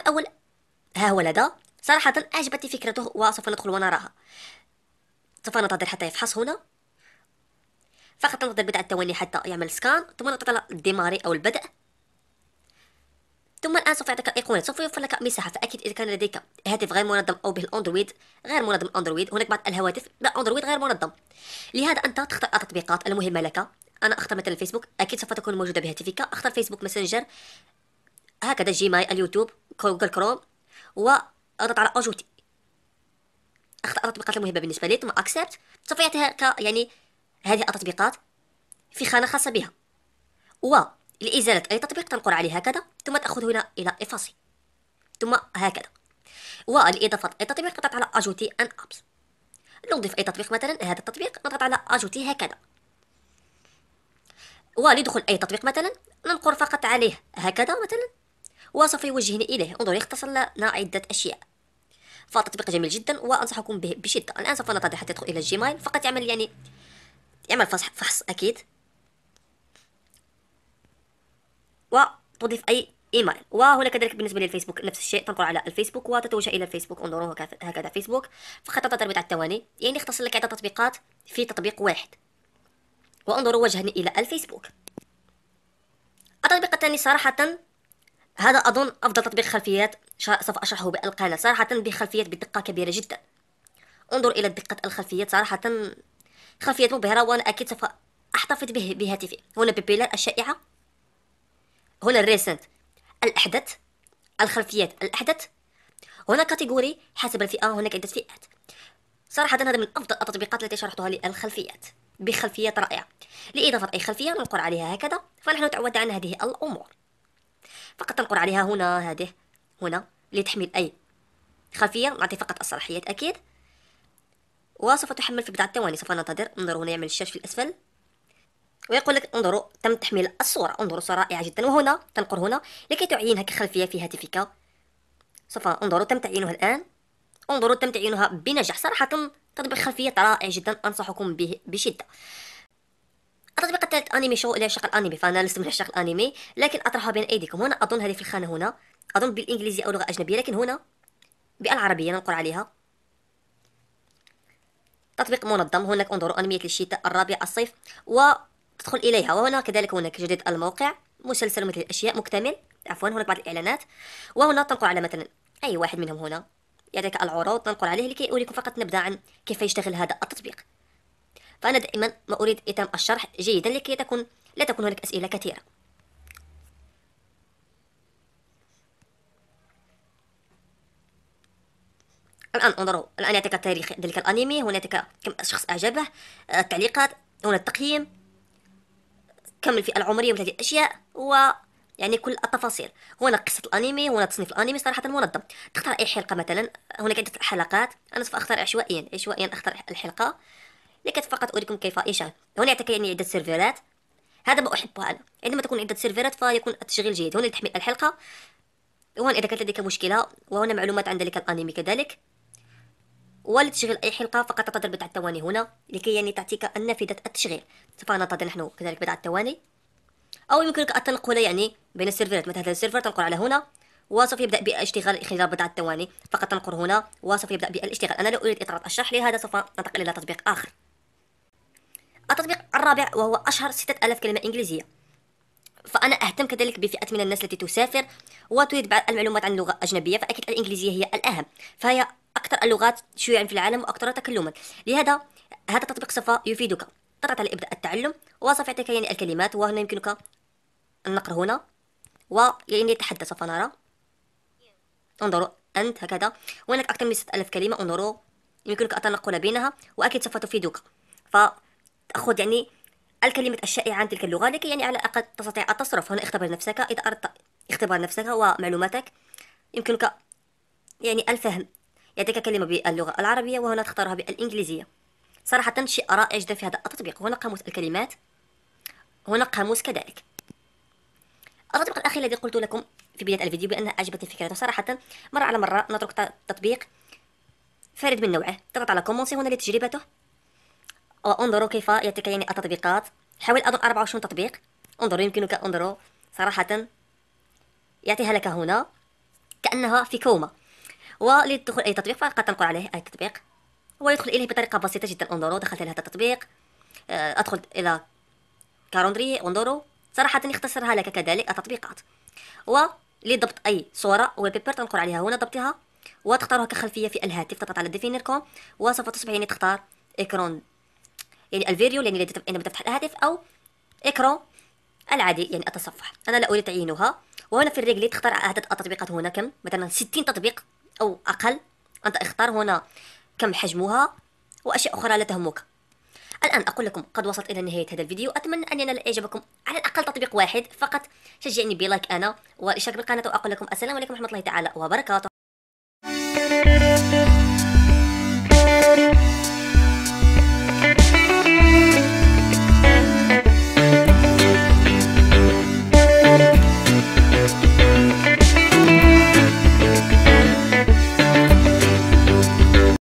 الأول ها هو لدى صراحة أعجبتني فكرته وسوف ندخل ونراها سوف ننتظر حتى يفحص هنا فقط ننتظر بضع ثواني حتى يعمل سكان ثم ننتظر الديماري أو البدء ثم الآن سوف يعطيك أيقونة سوف يوفر لك مساحة فأكيد إذا كان لديك هاتف غير منظم أو به الأندرويد غير منظم الأندرويد هناك بعض الهواتف بأندرويد غير منظم لهذا أنت تختار التطبيقات المهمة لك أنا أختار مثلا الفيسبوك أكيد سوف تكون موجودة بهاتفك أختار فيسبوك ماسنجر هكذا جيماي اليوتيوب جوجل كروم وأضغط على أجوتي أختار التطبيقات المهمة بالنسبة لي ثم أكسبت تفعيلاتها ك يعني هذه التطبيقات في خانة خاصة بها و لإزالة أي تطبيق تنقر عليه هكذا ثم تأخذ هنا إلى إفاسي ثم هكذا ولإضافة أي تطبيق نضغط على أجوتي أن أبس نضيف أي تطبيق مثلا هذا التطبيق نضغط على أجوتي هكذا ولدخول أي تطبيق مثلا ننقر فقط عليه هكذا مثلا وسوف يوجهني إليه انظر يختصر لنا عدة أشياء فتطبيق جميل جدا وأنصحكم به بشدة الآن سوف نتضح حتى تدخل إلى الجيميل فقط يعمل يعني يعمل فحص أكيد وتضيف أي ايميل وهنا كذلك بالنسبه للفيسبوك نفس الشيء تنقل على الفيسبوك وتتوجه الى الفيسبوك انظروا هكذا فيسبوك فقط تربط على الثواني يعني اختصر لك عده تطبيقات في تطبيق واحد وانظروا وجهني الى الفيسبوك التطبيق الثاني صراحه هذا أظن أفضل تطبيق خلفيات سوف أشرحه بالقناه صراحة بخلفيات بدقة كبيرة جدا انظر إلى دقة الخلفيات صراحة خلفية مبهرة وأنا أكيد سوف أحتفظ به بهاتفي هنا ببيلر الشائعة هنا الريسنت الأحدث الخلفيات الأحدث هنا كاتيجوري حسب الفئة هناك عدة فئات صراحة هذا من أفضل التطبيقات التي شرحتها للخلفيات بخلفيات رائعة لإضافة أي خلفية ننقر عليها هكذا فنحن تعودنا عن هذه الأمور فقط نقر عليها هنا هذه هنا تحمل أي خلفية نعطي فقط الصلاحيات أكيد وسوف تحمل في بضعة ثواني سوف ننتظر انظروا هنا يعمل الشاش في الأسفل ويقول لك انظروا تم تحميل الصورة انظروا صورة رائعة جدا وهنا تنقر هنا لكي تعينها كخلفية في هاتفك سوف انظروا تم تعيينها الآن انظروا تم تعيينها بنجاح صراحة تطبيق خلفية رائع جدا أنصحكم به بشدة تالت انمي شو الى شق الانمي فانا لست من عشاق الانمي لكن اطرحها بين ايديكم هنا اظن هذه في الخانه هنا اظن بالانجليزي او لغه اجنبيه لكن هنا بالعربيه ننقر عليها تطبيق منظم هناك انظروا انميه الشتاء الرابع الصيف وتدخل اليها وهنا كذلك هناك جديد الموقع مسلسل مثل الاشياء مكتمل عفوا هناك بعض الاعلانات وهنا تنقل على مثلا اي واحد منهم هنا يعطيك العروض تنقل عليه لكي اريكم فقط نبدا عن كيف يشتغل هذا التطبيق فأنا دائما ما أريد إتم الشرح جيدا لكي تكون لا تكون هناك أسئلة كثيرة الآن انظروا الآن يعطيك تاريخ ذلك الأنمي هنا يعطيك كم شخص أعجبه آه، التعليقات هنا التقييم كم الفئة العمرية مثل هذه الأشياء و يعني كل التفاصيل هنا قصة الأنمي هنا تصنيف الأنمي صراحة منظم تختار أي حلقة مثلا هناك عدة حلقات أنا سوف أختار عشوائيا عشوائيا أختار الحلقة لكن فقط أريكم كيف إيجاد هنا يعني عدة سيرفرات هذا ما أحبه أنا عندما تكون عدة سيرفرات فيكون التشغيل جيد هنا لتحميل الحلقة وهنا إذا كانت لديك مشكلة وهنا معلومات عن ذلك الأنمي كذلك ولتشغيل أي حلقة فقط تنتظر بضع ثواني هنا لكي يعني تعطيك النافذة التشغيل سوف ننتظر نحن كذلك بضع ثواني أو يمكنك التنقل يعني بين السيرفرات مثلا هذا السيرفر تنقل على هنا وسوف يبدأ بالاشتغال خلال بضعه ثواني فقط تنقر هنا وسوف يبدأ بالاشتغال أنا لا أريد إطالة الشرح لهذا سوف ننتقل إلى تطبيق آخر التطبيق الرابع وهو أشهر ستة ألاف كلمة إنجليزية فأنا أهتم كذلك بفئة من الناس التي تسافر وتريد بعض المعلومات عن لغة أجنبية فأكيد الإنجليزية هي الأهم فهي أكثر اللغات شيوعا في العالم وأكثر تكلما لهذا هذا التطبيق سوف يفيدك تضغط على إبداء التعلم وسوف يعطيك يعني الكلمات وهنا يمكنك النقر هنا ويعني يتحدث سوف نرى انظروا أنت هكذا وهناك أكثر من ألف كلمة انظروا يمكنك التنقل بينها وأكيد سوف تفيدك ف تأخذ يعني الكلمة الشائعة عن تلك اللغة لكي يعني على الأقل تستطيع التصرف هنا اختبر نفسك إذا أردت اختبار نفسك ومعلوماتك يمكنك يعني الفهم يعطيك كلمة باللغة العربية وهنا تختارها بالإنجليزية صراحة شيء رائع جدا في هذا التطبيق هنا قاموس الكلمات هنا قاموس كذلك التطبيق الأخير الذي قلت لكم في بداية الفيديو بأنها أعجبتني فكرته صراحة مرة على مرة نترك تطبيق فارد من نوعه تضغط على كومونسي هنا لتجربته انظروا كيف يعطيك يعني التطبيقات حاول اضغط 24 تطبيق انظروا يمكنك انظروا صراحة يعطيها لك هنا كأنها في كومة وللدخول أي تطبيق فقط تنقل عليه أي تطبيق ويدخل إليه بطريقة بسيطة جدا انظروا دخلت إلى هذا التطبيق آه، أدخل إلى كالندري انظروا صراحة يختصرها لك كذلك التطبيقات ولضبط أي صورة وبيبر تنقل عليها هنا ضبطها وتختارها كخلفية في الهاتف تضغط على ديفينير كوم وسوف تصبح يعني تختار إكرون يعني الفيديو يعني عندما تفتح الهاتف او اكرون العادي يعني التصفح انا لا اريد تعيينها وهنا في الرجل تختار عدد التطبيقات هنا كم مثلا 60 تطبيق او اقل انت اختار هنا كم حجمها واشياء اخرى لا تهمك الان اقول لكم قد وصلت الى نهايه هذا الفيديو اتمنى ان ينال اعجابكم على الاقل تطبيق واحد فقط شجعني بلايك انا والاشتراك بالقناه واقول لكم السلام عليكم ورحمه الله تعالى وبركاته